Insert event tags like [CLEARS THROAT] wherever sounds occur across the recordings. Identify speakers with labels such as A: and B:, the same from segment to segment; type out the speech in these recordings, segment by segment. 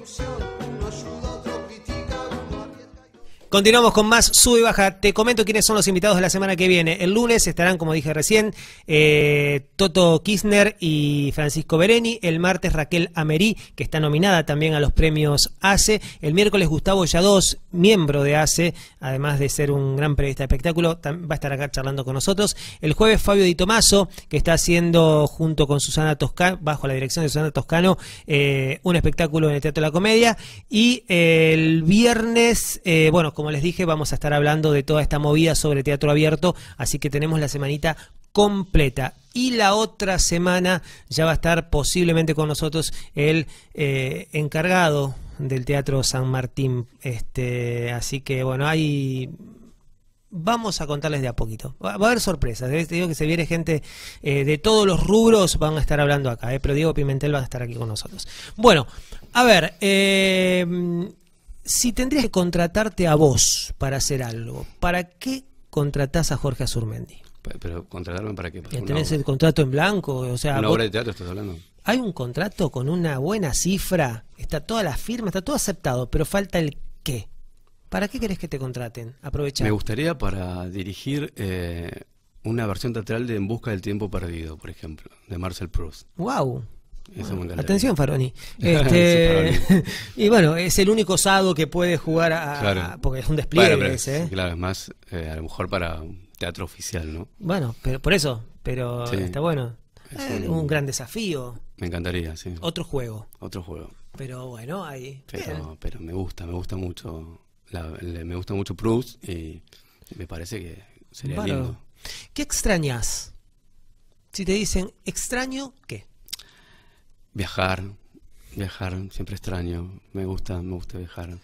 A: emoción. Continuamos con más Sube y Baja. Te comento quiénes son los invitados de la semana que viene. El lunes estarán, como dije recién, eh, Toto Kirchner y Francisco Bereni. El martes Raquel Amerí, que está nominada también a los premios ACE. El miércoles Gustavo Yadós, miembro de ACE, además de ser un gran periodista de espectáculo, va a estar acá charlando con nosotros. El jueves Fabio Di Tomaso, que está haciendo junto con Susana Toscano, bajo la dirección de Susana Toscano, eh, un espectáculo en el Teatro de la Comedia. Y el viernes, eh, bueno, como les dije, vamos a estar hablando de toda esta movida sobre teatro abierto, así que tenemos la semanita completa. Y la otra semana ya va a estar posiblemente con nosotros el eh, encargado del Teatro San Martín. Este, así que bueno, ahí vamos a contarles de a poquito. Va, a haber sorpresas. Eh, te digo que se viene gente eh, de todos los rubros, van a estar hablando acá. pero Diego Pimentel va a estar aquí con nosotros. Bueno, a ver, si tendrías que contratarte a vos para hacer algo, ¿para qué contratás a Jorge Azurmendi?
B: ¿Pero contratarme para qué? ¿Para eh, ¿Tenés el
A: contrato en blanco? O sea, ¿Una obra de
B: teatro estás hablando?
A: Hay un contrato con una buena cifra, está toda la firma, está todo aceptado, pero falta el qué. ¿Para qué querés que te contraten? Aprovechar. Me
B: gustaría para dirigir eh, una versión teatral de En Busca del Tiempo Perdido, por ejemplo, de Marcel Proust. ¡Wow! atención, Faroni. [LAUGHS] Este,
A: [LAUGHS] y bueno, es el único sábado que puede jugar a, porque es un despliegue. ¿eh?
B: Claro, es más eh, a lo mejor para teatro oficial, ¿no?
A: Bueno, pero por eso, pero está bueno. Eh, un, gran desafío.
B: Me encantaría, sí. Otro juego. Otro juego.
A: Pero bueno, ahí. Pero,
B: me gusta, me gusta mucho. me gusta mucho Proust y me parece que sería lindo.
A: ¿Qué extrañas? Si te dicen extraño,
B: ¿qué? Viajar, viajar, siempre extraño. Me gusta, me gusta viajar.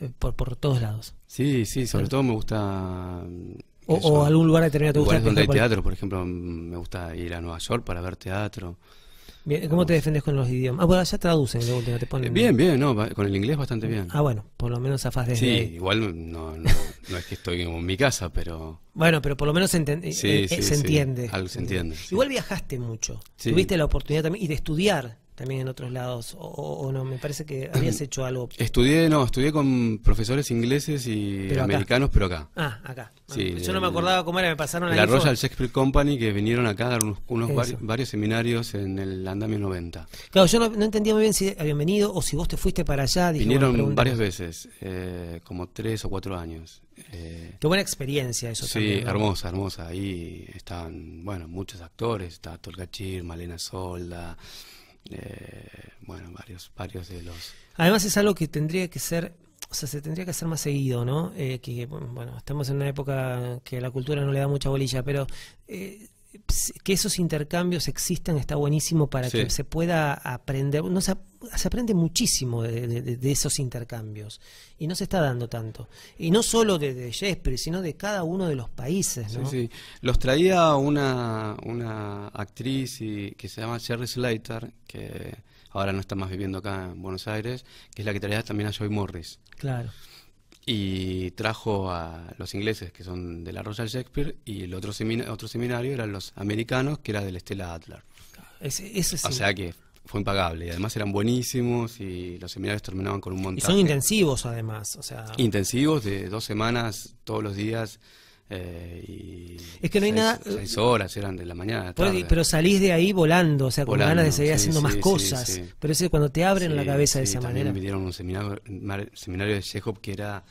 A: Eh, por, por todos lados.
B: Sí, sí, sobre todo me gusta o, algún lugar determinado te gusta. donde hay teatro, por ejemplo, me gusta ir a Nueva York para ver teatro.
A: ¿Cómo te defendes con los idiomas? Ah, bueno, ya traducen luego te ponen. Eh, bien, bien,
B: no, con el inglés bastante mm. bien. Ah,
A: bueno, por lo menos afás desde. Sí,
B: igual no, es que estoy en mi casa, pero. Bueno, pero por lo menos entiende. sí, eh, eh, sí, se entiende. Algo se entiende. Igual viajaste mucho. Tuviste la
A: oportunidad también y de estudiar también en otros lados, o, no, me parece que [CLEARS THROAT] habías hecho algo.
B: Estudié, no, estudié con profesores ingleses y americanos, pero acá. Ah, acá. yo no me acordaba cómo era, me pasaron la Royal Shakespeare Company que vinieron acá a dar unos, varios seminarios en el andamio 90.
A: Claro, yo no, entendía muy bien si habían venido o si vos te fuiste para allá. vinieron varias
B: veces, eh, como tres o cuatro años. Eh.
A: Qué buena experiencia eso. Sí, también, hermosa,
B: hermosa. Ahí están bueno, muchos actores, está Tolgachir, Malena Solda eh, bueno, varios, varios de los...
A: Además es algo que tendría que ser o sea, se tendría que hacer más seguido, ¿no? Eh, que, bueno, estamos en una época que la cultura no le da mucha bolilla, pero eh, que esos intercambios existan está buenísimo para que se pueda aprender. No, se aprende muchísimo de, esos intercambios y no se está dando tanto. Y no solo de, Shakespeare, sino de cada uno de los países.
B: Los traía una, una actriz que se llama Sherry Slater, que ahora no está más viviendo acá en Buenos Aires, que es la que traía también a Joy Morris. Claro. Y trajo a los ingleses, que son de la Royal Shakespeare, y el otro, otro seminario eran los americanos, que era del Stella Adler. o sea que fue impagable. Y además eran buenísimos y los seminarios terminaban con un montón. Y son intensivos
A: además, o sea...
B: Intensivos de dos semanas, todos los días. Eh, y es que no hay nada... Seis horas eran de la mañana. Pero,
A: salís de ahí volando, o sea, con ganas de seguir haciendo más cosas. Pero ese es cuando te abren la cabeza de esa manera.
B: Me dieron un seminario, seminario de Chekhov que era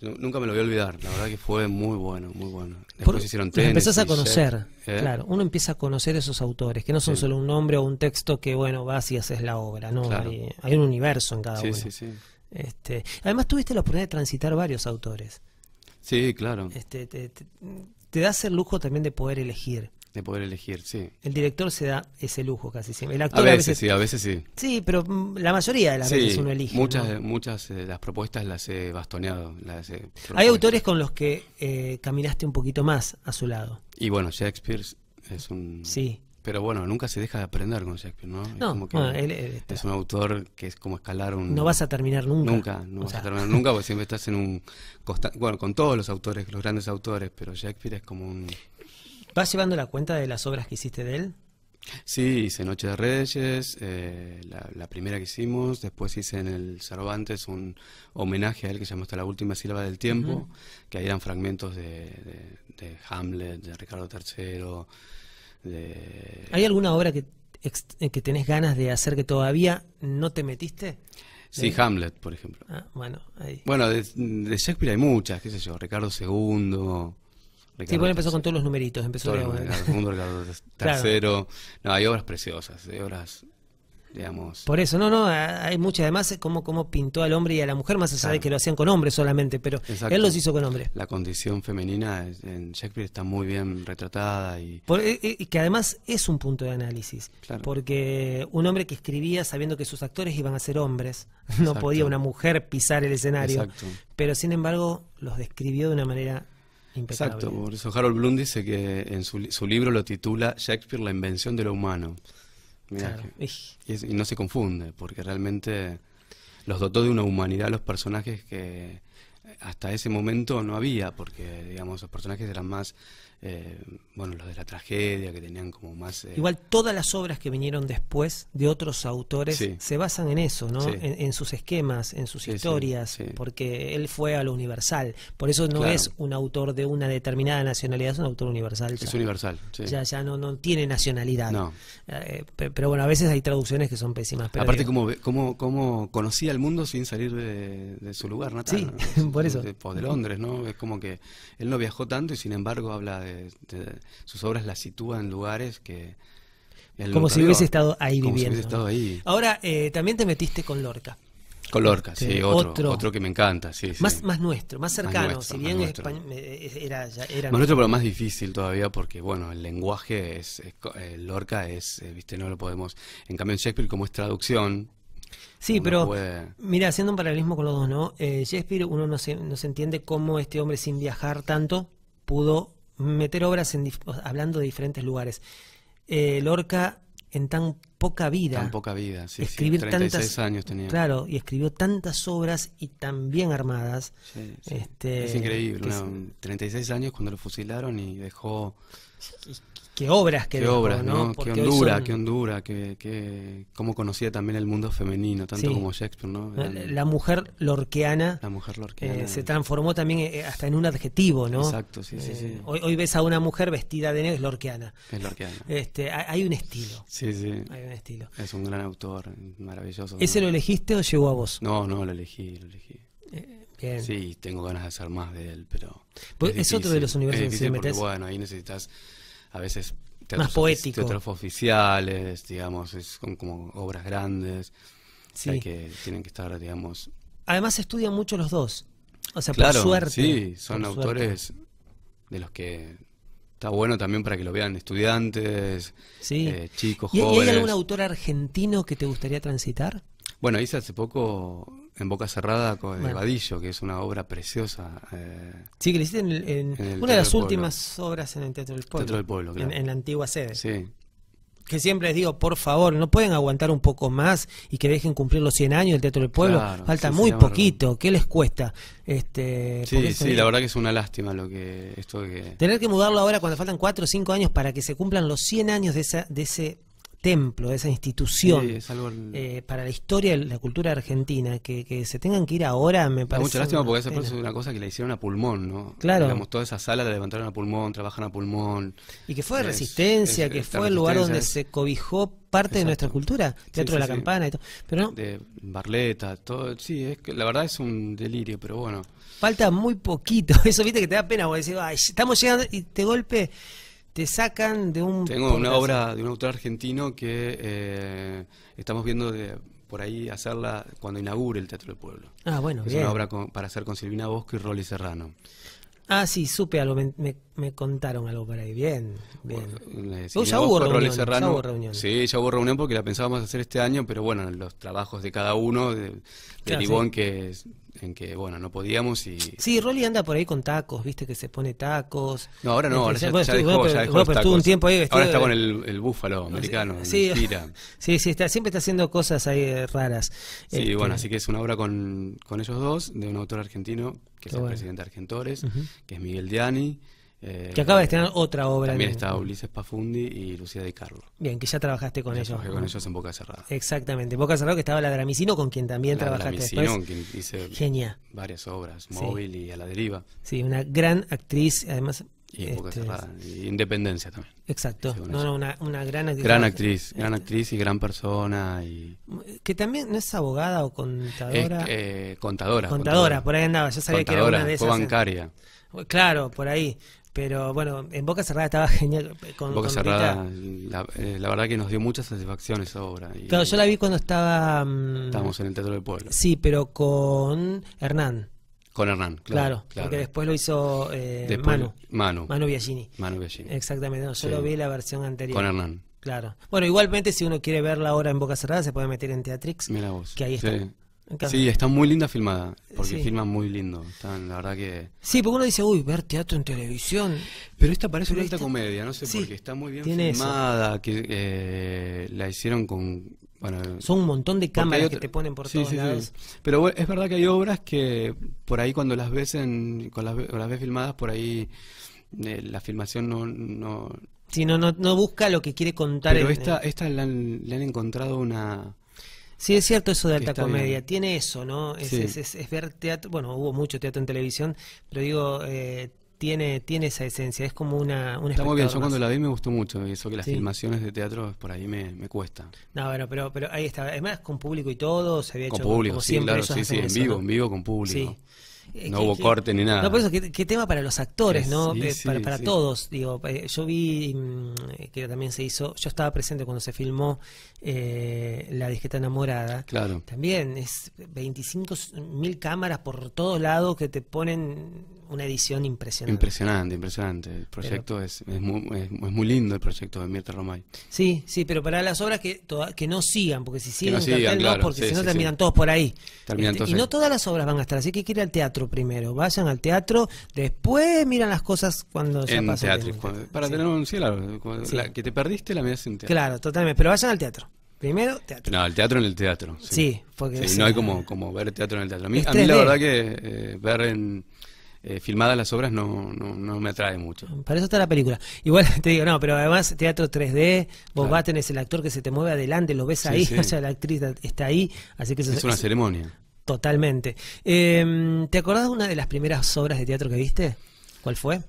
B: Nunca me lo voy a olvidar, la verdad que fue muy bueno, muy bueno. Después hicieron Empezás a conocer, ¿eh? claro, uno
A: empieza a conocer esos autores, que no son solo un nombre o un texto que, bueno, vas y haces la obra, no, hay, un universo en cada sí, uno. Este, además tuviste la oportunidad de transitar varios autores.
B: Sí, claro.
A: Este, te, da te das el lujo también de poder elegir.
B: De poder elegir, sí.
A: El director se da ese lujo casi siempre. El actor a veces, sí, a veces sí. Sí, pero mm, la mayoría de las veces uno elige. Muchas,
B: muchas de eh, las propuestas las he bastoneado. Hay
A: autores con los que eh, caminaste un poquito más a su lado.
B: Y bueno, Shakespeare es un... Sí. Pero bueno, nunca se deja de aprender con Shakespeare, ¿no? no es, es un autor que es como escalar un... No vas a
A: terminar nunca. Nunca, no vas a terminar nunca porque
B: siempre estás en un... Bueno, con todos los autores, los grandes autores, pero Shakespeare es como un...
A: ¿Vas llevando la cuenta de las obras que hiciste de él?
B: Sí, hice Noche de Reyes, eh, la, primera que hicimos, después hice en el Cervantes un homenaje a él que se llama Hasta la Última Sílaba del Tiempo, que ahí eran fragmentos de, Hamlet, de Ricardo III. ¿Hay
A: alguna obra que, eh, que tenés ganas de hacer que todavía no te metiste?
B: Sí, Hamlet, por ejemplo. Ah, bueno, Bueno, de, de, Shakespeare hay muchas, qué sé yo, Ricardo II, sí, bueno, empezó con todos los numeritos, empezó Todo el, segundo tercero. No, hay obras preciosas, hay obras, digamos.
A: Por eso, no, no, hay muchas. Además, cómo, cómo pintó al hombre y a la mujer, más se sabe que lo hacían con hombres solamente, pero él los hizo con hombres.
B: La condición femenina en Shakespeare está muy bien retratada y. Eh, eh,
A: y que además es un punto de análisis. Porque un hombre que escribía sabiendo que sus actores iban a ser hombres, [LAUGHS] no podía una mujer pisar el escenario. Pero sin embargo, los describió de una manera Exacto, por eso Harold
B: Bloom dice que en su, su libro lo titula Shakespeare, la invención de lo humano. y, no se confunde, porque realmente los dotó de una humanidad a los personajes que hasta ese momento no había, porque digamos los personajes eran más eh, bueno, los de la tragedia, que tenían como más... Eh, Igual
A: todas las obras que vinieron después de otros autores se basan en eso, ¿no? En, sus esquemas, en sus historias, porque él fue a lo universal. Por eso no es un autor de una determinada nacionalidad, es un autor universal. Ya. Es
B: universal, Ya, ya
A: no, no tiene nacionalidad. Eh, pero bueno, a veces hay traducciones que son pésimas. Aparte,
B: como cómo, cómo conocía el mundo sin salir de, su lugar natal? Sí, [LAUGHS] por eso. De, pues, de Londres, ¿no? Es como que él no viajó tanto y sin embargo habla de este, sus obras las sitúa en lugares que... como si hubiese estado ahí viviendo.
A: Ahora, eh, también te metiste con Lorca. Con Lorca, este, sí, otro, otro, que
B: me encanta, sí. Más, más nuestro, más cercano, si bien
A: eh, era, era... Más nuestro, pero más
B: difícil todavía porque, bueno, el lenguaje es... Eh, Lorca es, viste, no lo podemos... En cambio en Shakespeare, como es traducción, Sí, pero
A: mira, haciendo un paralelismo con los dos, ¿no? Shakespeare, uno no se, no se entiende cómo este hombre sin viajar tanto pudo meter obras en, hablando de diferentes lugares. Eh, Lorca en tan poca vida. Tan poca vida, años tenía. Claro, y escribió tantas obras y tan bien armadas. Este, es increíble,
B: 36 años cuando lo fusilaron y dejó
A: qué obras que qué obras, ¿no? Qué Honduras,
B: qué Honduras qué, cómo conocía también el mundo femenino, tanto como Shakespeare, ¿no? La,
A: mujer lorqueana. La mujer eh, se transformó también eh, hasta en un adjetivo, ¿no? Exacto, sí, sí, eh, Hoy, ves a una mujer vestida de negro, es lorqueana. Es lorqueana. Este, hay un estilo.
B: Sí, sí. Hay un estilo. Es un gran autor, maravilloso. ¿Ese lo elegiste
A: o llegó a vos?
B: No, no, lo elegí, lo elegí. Sí, tengo ganas de hacer más de él, pero. Pues es, otro de los universos que se Bueno, ahí necesitas a veces más poético. oficiales, digamos, es, son como obras grandes sí. que tienen que estar, digamos.
A: Además, estudian mucho los dos. O sea, por suerte. Sí, son autores
B: de los que está bueno también para que lo vean estudiantes, eh, chicos, jóvenes. ¿Y hay algún
A: autor argentino que te gustaría transitar?
B: Bueno, hice hace poco en Boca Cerrada con el eh, Vadillo, que es una obra preciosa. Eh, sí, que le hiciste en, una de las últimas
A: obras en el Teatro del Pueblo. en, la antigua
B: sede.
A: Que siempre les digo, por favor, no pueden aguantar un poco más y que dejen cumplir los 100 años del Teatro del Pueblo. Falta muy poquito, ¿qué les cuesta? Este, sí, sí, la
B: verdad que es una lástima lo que esto que... Tener
A: que mudarlo ahora cuando faltan 4 o 5 años para que se cumplan los 100 años de, esa, de ese templo, de esa institución eh, para la historia la cultura argentina, que, se tengan que ir ahora, me parece. mucha lástima porque esa es una
B: cosa que la hicieron a pulmón, ¿no? Claro. Digamos, toda esa sala la levantaron a pulmón, trabajan a pulmón. Y que fue de resistencia, que fue el lugar donde se
A: cobijó parte de nuestra cultura, Teatro de la Campana y todo. Pero no,
B: De Barleta, todo. Sí, es que la verdad es un delirio, pero bueno.
A: Falta muy poquito. [LAUGHS] Eso, viste, que te da pena, porque decís, estamos llegando y te golpe te sacan de un... Tengo una obra
B: de un autor argentino que eh, estamos viendo de, por ahí hacerla cuando inaugure el Teatro del Pueblo. Ah, bueno. Es una obra para hacer con Silvina Bosco y Rolly Serrano.
A: Ah, sí, supe a me, me, me contaron algo por ahí. Bien, bien. ya, hubo reunión,
B: Sí, ya hubo reunión porque la pensábamos hacer este año, pero bueno, los trabajos de cada uno de, derivó en, que, en que, bueno, no podíamos y...
A: Sí, Rolly anda por ahí con tacos, viste que se pone tacos. No, ahora no, ahora ya, ya, dejó, un tiempo ahí Ahora está con el, búfalo americano, sí, [LAUGHS] sí, sí, está, siempre está haciendo cosas ahí eh, raras. Sí, este, bueno, así
B: que es una obra con, con ellos dos, de un autor argentino, que es el presidente Argentores, que es Miguel Diani. Eh, que acaba de estrenar otra obra. También está Ulises Pafundi y Lucía de Carlos
A: Bien, que ya trabajaste con ellos. Trabajé con ellos en Boca Cerrada. Exactamente. Boca Cerrada que estaba la Dramicino con quien también trabajaste después. Genia.
B: varias obras, Móvil y A la Deriva.
A: Sí, una gran actriz, además...
B: Y en Boca este, Cerrada, Independencia también.
A: Exacto, no, una, gran actriz. Gran
B: actriz, gran este. actriz y gran persona. Y...
A: Que también no es abogada o contadora. Eh, contadora, contadora. por ahí andaba, Ya sabía que era una de esas. ¿eh? bancaria. Claro, por ahí. Pero bueno, en Boca Cerrada estaba [LAUGHS] genial. Eh, con, Boca Cerrada,
B: eh, la, verdad que nos dio mucha satisfacción esa obra. Y, claro, yo la
A: vi cuando estaba. Mm, estábamos en el Teatro del Pueblo. Sí, pero con Hernán.
B: Con Hernán, claro. Claro, porque después
A: lo hizo eh, Manu. Manu. Manu Biagini. Manu Biagini. Exactamente, yo lo vi la versión anterior. Con Hernán. Claro. Bueno, igualmente si uno quiere ver la obra en Boca Cerrada se puede meter en Teatrix. Mira vos.
B: Que ahí está. Sí, está muy linda filmada, porque filma muy lindo. la verdad que... Sí, porque uno dice, uy, ver teatro en televisión. Pero esta parece una esta... comedia, no sé, porque está muy bien filmada, que eh, la hicieron con... Bueno, Son un montón de cámaras que te ponen por sí, todos lados. Pero es verdad que hay obras que por ahí cuando las ves, en, con las, las filmadas, por ahí eh, la filmación no, no... Sí, no, no, busca lo que quiere
A: contar. Pero esta,
B: esta la le han encontrado una Sí, es cierto eso de alta comedia,
A: tiene eso, ¿no? Es, ver teatro, bueno, hubo mucho teatro en televisión, pero digo, eh, tiene, tiene esa esencia, es como una... Un bien, yo cuando la
B: vi me gustó mucho, y eso que las filmaciones de teatro por ahí me, cuesta.
A: No, bueno, pero, pero ahí está, además con público y todo, se había con hecho público, como sí, siempre, claro, sí, sí, en vivo, en vivo con público. Eh, no hubo corte ni nada. No, por eso, qué, tema para los actores, ¿no? Eh, para, todos. Digo, eh, yo vi mm, que también se hizo, yo estaba presente cuando se filmó La disqueta enamorada. Claro. También es veinticinco mil cámaras por todos lados que te ponen una edición impresionante.
B: Impresionante, impresionante. El proyecto es, es, muy, lindo, el proyecto de Mirta Romay.
A: Sí, sí, pero para las obras que, que no sigan, porque si siguen, no porque si no terminan todos por ahí.
B: Este, y no
A: todas las obras van a estar, así que hay que ir al teatro primero. Vayan al teatro, después miran las cosas cuando ya en teatro, Para tener
B: un cielo, que te perdiste la mirás en teatro. Claro,
A: totalmente, pero vayan al teatro. Primero,
B: teatro. No, el teatro en el teatro. Sí, porque... no hay como, como ver teatro en el teatro. A mí, la verdad que eh, ver en eh, filmadas las obras no, me atrae mucho.
A: Para eso está la película. Igual [LAUGHS] te digo, no, pero además teatro 3D, vos vas tenés el actor que se te mueve adelante, lo ves ahí, [LAUGHS] o sea, la actriz está ahí, así que es una ceremonia. Totalmente. Em, ¿Te acordás de una de las primeras obras de teatro que viste?
B: ¿Cuál fue?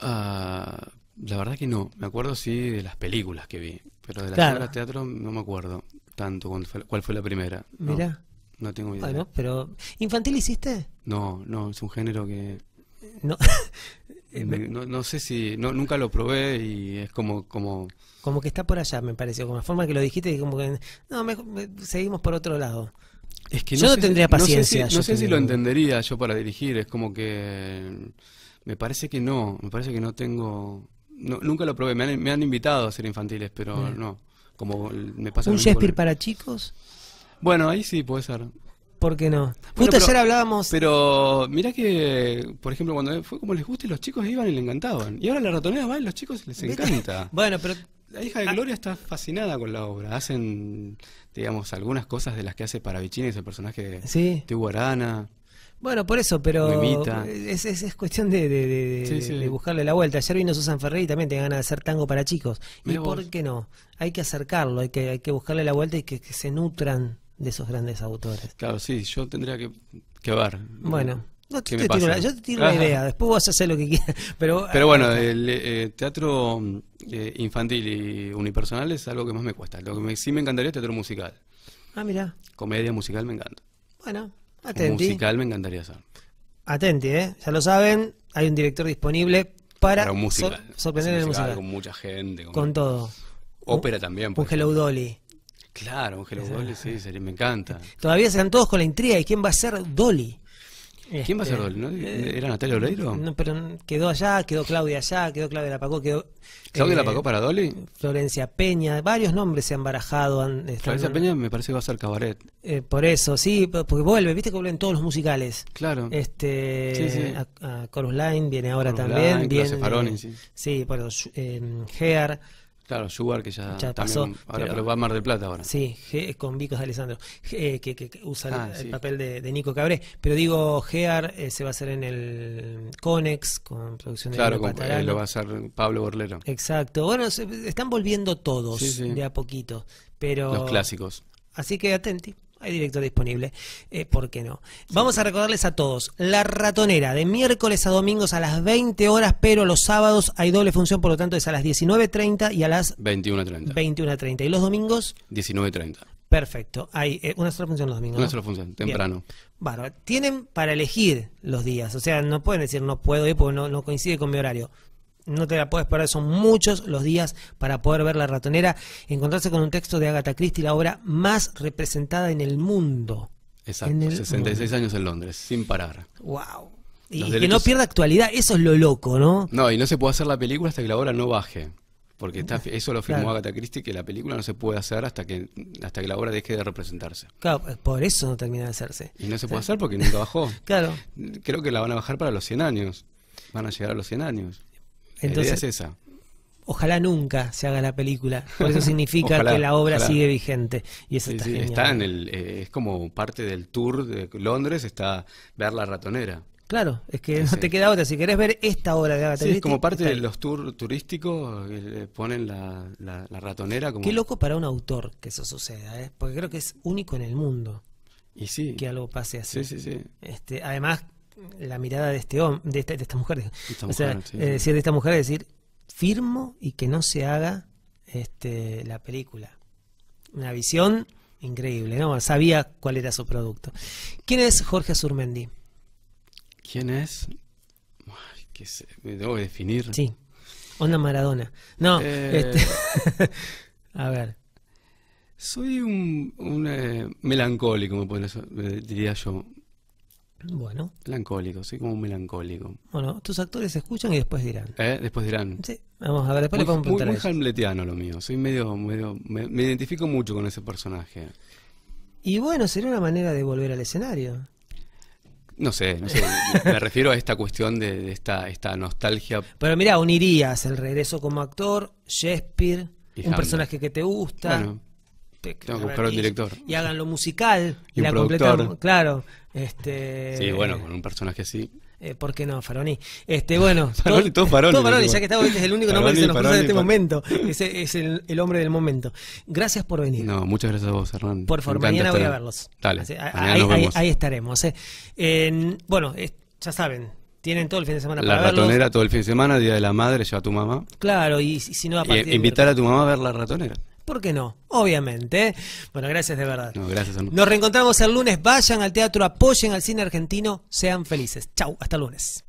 B: Ah, la verdad que no. Me acuerdo sí de las películas que vi, pero de las obras de teatro no me acuerdo tanto cuál fue, la primera. Mira. No, no tengo idea. Bueno,
A: pero ¿infantil hiciste?
B: No, no, es un género que [LAUGHS] Eh, no. no, sé si, nunca lo probé y es como, como...
A: Como que está por allá, me pareció, como la forma que lo dijiste, y como que, no, seguimos por otro lado.
B: Es que yo no, tendría paciencia. No sé, si, lo entendería yo para dirigir, es como que... Me parece que no, me parece que no tengo... No, nunca lo probé, me han, invitado a ser infantiles, pero no. Como me pasa ¿Un Shakespeare para chicos? Bueno, ahí sí puede ser. ¿Por qué no? Justo ayer hablábamos. Pero mirá que, por ejemplo, cuando fue como les gusta los chicos iban y le encantaban. Y ahora la ratonera va y los chicos les encanta. [LAUGHS] bueno, pero. La hija de ah. Gloria está fascinada con la obra. Hacen, digamos, algunas cosas de las que hace para es el personaje de ¿Sí? Tiguarana
A: Bueno, por eso, pero es, es, cuestión de, buscarle la vuelta. Ayer vino Susan Ferrer y también tiene ganas de hacer tango para chicos. ¿Y por qué no? Hay que acercarlo, hay que, hay que buscarle la vuelta y que se nutran de esos grandes autores.
B: Claro, sí, yo tendría que, que ver. Bueno. yo te tiro la idea, después
A: vos hacer lo que quieras. [LAUGHS] Pero, pero bueno,
B: el eh, teatro eh, infantil y unipersonal es algo que más me cuesta. Lo que sí me encantaría es teatro musical. Ah, mira. Comedia musical me encanta.
A: Bueno, atenti. Musical me encantaría hacer. Atenti, ¿eh? Ya lo saben, hay un director disponible para, sorprender en el musical. Con mucha
B: gente. Con, todo. Ópera también. un Hello Dolly. Claro, los goles sí, me encanta.
A: Todavía están todos con la intriga ¿Y quién va a ser Dolly. ¿Quién va a ser este, Dolly? Eh, ¿Era
B: Natalia Oreiro? No,
A: pero quedó allá, quedó Claudia allá, quedó Claudia pagó, quedó...
B: ¿Claudia eh, la pagó para Dolly?
A: Florencia Peña, varios nombres se han barajado. Florencia Peña
B: me parece que va a ser Cabaret. Eh, por eso,
A: sí, porque pues vuelve, viste que vuelven todos los musicales. Claro. Este, sí, sí. A, Chorus Line viene ahora también. Line, viene, Faroni, sí. sí, bueno, Gear
B: Claro, Sugar que ya, pasó. pero, va a Mar del Plata ahora.
A: Sí, con Vicos de Alessandro, eh, que, que, usa el, ah, papel de, Nico Cabré. Pero digo, Gear eh, se va a hacer en el Conex, con producción de Claro, eh, lo va a
B: hacer Pablo Borlero.
A: Exacto. Bueno, están volviendo todos de a poquito. Pero, Los clásicos. Así que atenti hay director disponible, eh, ¿por qué no? Vamos a recordarles a todos, La Ratonera, de miércoles a domingos a las 20 horas, pero los sábados hay doble función, por lo tanto es a las 19.30 y a las
B: 21.30.
A: 21.30. ¿Y los domingos?
B: 19.30.
A: Perfecto. Hay eh, una sola función los domingos. Una sola función, temprano. Bueno, tienen para elegir los días. O sea, no pueden decir no puedo ir porque no, no coincide con mi horario no te la puedes parar, son muchos los días para poder ver La Ratonera, encontrarse con un texto de Agatha Christie, la obra más representada en el mundo.
B: Exacto, 66 años en Londres, sin parar. ¡Wow! Y, que no pierda
A: actualidad, eso es lo loco, ¿no?
B: No, y no se puede hacer la película hasta que la obra no baje. Porque eso lo firmó Agatha Christie, que la película no se puede hacer hasta que hasta que la obra deje de representarse.
A: Claro, por eso no termina de hacerse.
B: Y no se puede hacer porque nunca bajó. [LAUGHS] claro. Creo que la van a bajar para los 100 años. Van a llegar a los 100 años.
A: Entonces, es esa. Ojalá nunca se haga la película, Por eso [LAUGHS] significa que la obra sigue vigente. Y eso está, en
B: el, eh, es como parte del tour de Londres, está ver la ratonera.
A: Claro, es que no te queda otra. Si querés ver esta obra de Agatha sí, como parte de
B: los tours turísticos que eh, ponen la, ratonera Qué loco
A: para un autor que eso suceda, ¿eh? porque creo que es único en el mundo. Y sí. Que algo pase así. Sí, sí, sí. Este, además, la mirada de este hombre, de esta, de esta mujer, eh, decir de esta mujer es decir, firmo y que no se haga este, la película. Una visión increíble, ¿no? Sabía cuál era su producto. ¿Quién es Jorge Azurmendi? ¿Quién es?
B: se, me debo definir. Sí.
A: Onda Maradona. No, eh. este... [LAUGHS] a ver.
B: Soy un, un eh, melancólico, diría yo. Bueno. Melancólico, soy como un melancólico. Bueno,
A: tus actores escuchan y después dirán.
B: ¿Eh? Después dirán. Sí, vamos a ver, después muy, le hamletiano lo mío, soy medio, medio me, identifico mucho con ese personaje.
A: Y bueno, sería una manera de volver al escenario.
B: No sé, no sé. me refiero a esta cuestión de, esta, esta nostalgia.
A: Pero mira, unirías el regreso como actor, Shakespeare,
B: un personaje que te gusta.
A: Y hagan lo musical. Y, la productor. claro. Este, sí, bueno, con un
B: personaje así.
A: Eh, ¿Por qué no? Faroni. Este, bueno. [LAUGHS] Faroni, todo, Faroni. Todo Faroni, ya que está, este es el único nombre que se nos ocurre en este momento. Es, es el,
B: hombre del momento.
A: Gracias por venir.
B: No, muchas gracias a vos, Hernán. Por favor, mañana voy a verlos. Dale. ahí,
A: estaremos. Eh. bueno, ya saben, tienen todo el fin de semana para La ratonera
B: todo el fin de semana, Día de la Madre, lleva a tu mamá.
A: Claro, y si no, a partir Invitar a
B: tu mamá a ver la ratonera.
A: ¿Por qué no? Obviamente. Bueno, gracias de verdad.
B: gracias Nos
A: reencontramos el lunes. Vayan al teatro, apoyen al cine argentino, sean felices. Chau, hasta el lunes.